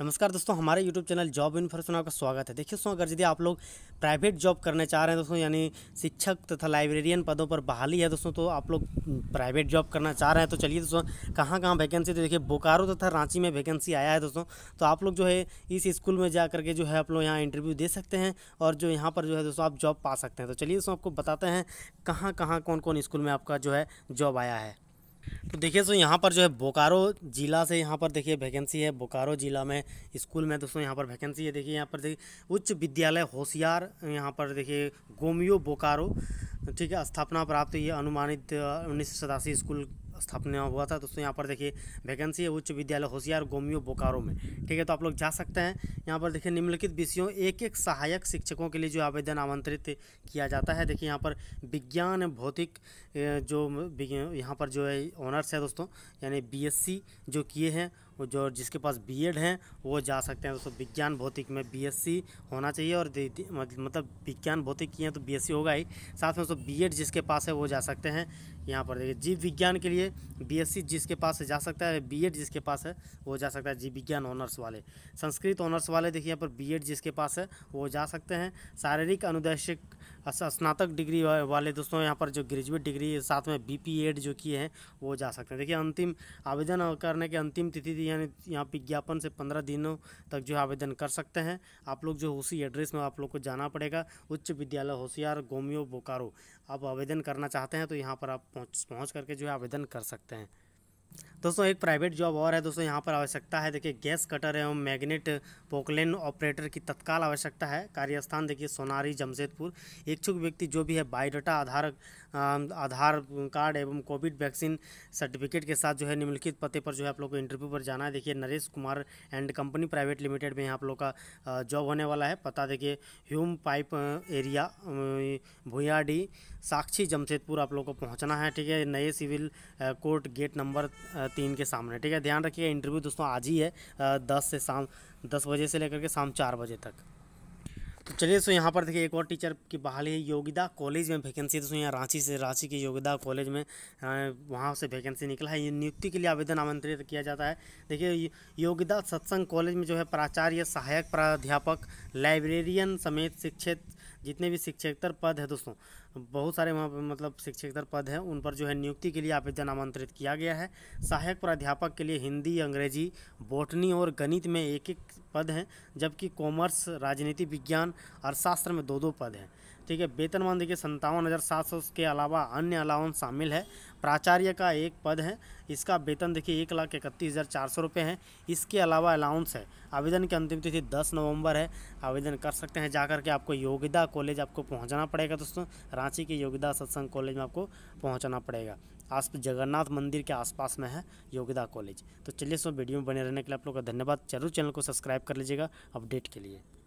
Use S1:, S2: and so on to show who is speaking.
S1: नमस्कार दोस्तों हमारे यूट्यूब चैनल जॉब इन्फॉर्मेशन आपका स्वागत है देखिए दोस्तों अगर यदि आप लोग प्राइवेट जॉब करना चाह रहे हैं दोस्तों यानी शिक्षक तथा लाइब्रेरियन पदों पर बहाली है दोस्तों तो आप लोग प्राइवेट जॉब करना चाह रहे हैं तो चलिए दोस्तों कहाँ कहाँ वैकेंसी तो देखिए बोकारो तथा रांची में वैकेंसी आया है दोस्तों तो आप लोग जो है इस स्कूल में जा करके जो है आप लोग यहाँ इंटरव्यू दे सकते हैं और जो यहाँ पर जो है दोस्तों आप जॉब पा सकते हैं तो चलिए दोस्तों आपको बताते हैं कहाँ कहाँ कौन कौन स्कूल में आपका जो है जॉब आया है तो देखिए सो यहाँ पर जो है बोकारो ज़िला से यहाँ पर देखिए वैकेंसी है बोकारो ज़िला में स्कूल में दोस्तों यहाँ पर वैकेंसी है देखिए यहाँ पर देखिए उच्च विद्यालय होशियार यहाँ पर देखिए गोमियो बोकारो ठीक है स्थापना प्राप्त ये अनुमानित उन्नीस स्कूल स्थापना हुआ था दोस्तों यहाँ पर देखिए वैकेंसी है उच्च विद्यालय होशियार गोमियो बोकारो में ठीक है तो आप लोग जा सकते हैं यहाँ पर देखिए निम्नलिखित विषयों एक एक सहायक शिक्षकों के लिए जो आवेदन आमंत्रित किया जाता है देखिए यहाँ पर विज्ञान भौतिक जो यहाँ पर जो है ऑनर्स है दोस्तों यानी बी जो किए हैं वो जो जिसके पास बीएड है वो जा सकते हैं दोस्तों विज्ञान भौतिक में बीएससी होना चाहिए और मतलब विज्ञान भौतिक किए हैं तो बीएससी होगा ही साथ में दोस्तों बीएड जिसके पास है वो जा सकते हैं यहाँ पर देखिए जीव विज्ञान के लिए बीएससी जिसके पास जा सकता है एड जिसके पास है वो जा सकता है जीव विज्ञान ऑनर्स वाले संस्कृत ऑनर्स वाले देखिए यहाँ पर एड जिसके पास है वो जा सकते हैं शारीरिक अनुदेशिक अच्छा, स्नातक डिग्री वाले दोस्तों यहाँ पर जो ग्रेजुएट डिग्री साथ में बी पी एड जो किए हैं वो जा सकते हैं देखिए अंतिम आवेदन करने के अंतिम तिथि यानी यहाँ विज्ञापन से पंद्रह दिनों तक जो आवेदन कर सकते हैं आप लोग जो उसी एड्रेस में आप लोग को जाना पड़ेगा उच्च विद्यालय होशियार गोमियो बोकारो आप आवेदन करना चाहते हैं तो यहाँ पर आप पहुँच पहुँच करके जो है आवेदन कर सकते हैं दोस्तों एक प्राइवेट जॉब और है दोस्तों यहाँ पर आवश्यकता है देखिए गैस कटर एवं मैग्नेट पोकलेन ऑपरेटर की तत्काल आवश्यकता है कार्यस्थान देखिए सोनारी जमशेदपुर इच्छुक व्यक्ति जो भी है बायोडाटा आधार आधार कार्ड एवं कोविड वैक्सीन सर्टिफिकेट के साथ जो है निम्नलिखित पते पर जो है आप लोग को इंटरव्यू पर जाना है देखिए Naresh Kumar and company private limited में यहाँ आप लोग का जॉब होने वाला है पता देखिए Hume pipe area Bhuiyadih Sakchi Jamshedpur आप लोग को पहुँचना है ठीक है नए सिविल कोर्ट गेट नंबर तीन के सामने ठीक है ध्यान रखिएगा इंटरव्यू दोस्तों आज ही है दस से शाम दस बजे से लेकर के शाम चार बजे तक तो चलिए सो यहाँ पर देखिए एक और टीचर की बहाली है योगिता कॉलेज में वैकेंसी दोस्तों यहाँ रांची से रांची के योगिता कॉलेज में वहाँ से वैकेंसी निकला है ये नियुक्ति के लिए आवेदन आमंत्रित किया जाता है देखिए योगिता सत्संग कॉलेज में जो है प्राचार्य सहायक प्राध्यापक लाइब्रेरियन समेत शिक्षित जितने भी शिक्षकतर पद है दोस्तों बहुत सारे वहाँ पर मतलब शिक्षकतर पद हैं उन पर जो है नियुक्ति के लिए आवेदन आमंत्रित किया गया है सहायक प्राध्यापक के लिए हिंदी अंग्रेजी बोटनी और गणित में एक एक पद हैं जबकि कॉमर्स राजनीति विज्ञान अर्थशास्त्र में दो दो पद हैं ठीक है वेतनमान देखिए संतावन हज़ार सात सौ के अलावा अन्य अलाउंस शामिल है प्राचार्य का एक पद है इसका वेतन देखिए एक लाख इकतीस हज़ार चार सौ रुपये है इसके अलावा अलाउंस है आवेदन की अंतिम तिथि दस नवंबर है आवेदन कर सकते हैं जाकर के आपको योगिदा कॉलेज आपको पहुंचना पड़ेगा दोस्तों रांची के योगिदा सत्संग कॉलेज में आपको पहुंचना पड़ेगा आस जगन्नाथ मंदिर के आसपास में है योगिदा कॉलेज तो चलिए सो वीडियो में बने रहने के लिए आप लोग का धन्यवाद जरूर चैनल को सब्सक्राइब कर लीजिएगा अपडेट के लिए